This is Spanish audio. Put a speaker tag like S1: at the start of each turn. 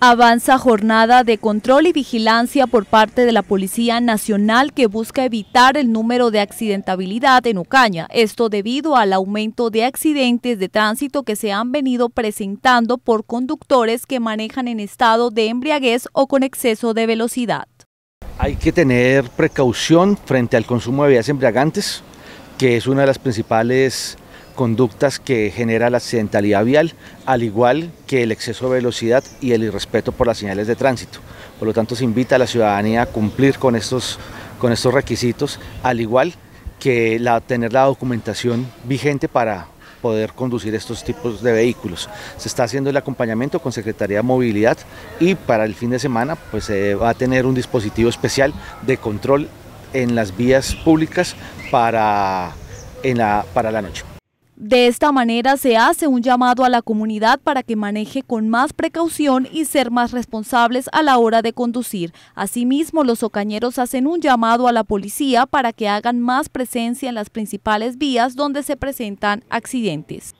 S1: Avanza jornada de control y vigilancia por parte de la Policía Nacional que busca evitar el número de accidentabilidad en Ucaña. esto debido al aumento de accidentes de tránsito que se han venido presentando por conductores que manejan en estado de embriaguez o con exceso de velocidad.
S2: Hay que tener precaución frente al consumo de bebidas embriagantes, que es una de las principales conductas que genera la accidentalidad vial, al igual que el exceso de velocidad y el irrespeto por las señales de tránsito. Por lo tanto, se invita a la ciudadanía a cumplir con estos, con estos requisitos, al igual que la, tener la documentación vigente para poder conducir estos tipos de vehículos. Se está haciendo el acompañamiento con Secretaría de Movilidad y para el fin de semana pues va a tener un dispositivo especial de control en las vías públicas para, en la, para la noche.
S1: De esta manera se hace un llamado a la comunidad para que maneje con más precaución y ser más responsables a la hora de conducir. Asimismo, los ocañeros hacen un llamado a la policía para que hagan más presencia en las principales vías donde se presentan accidentes.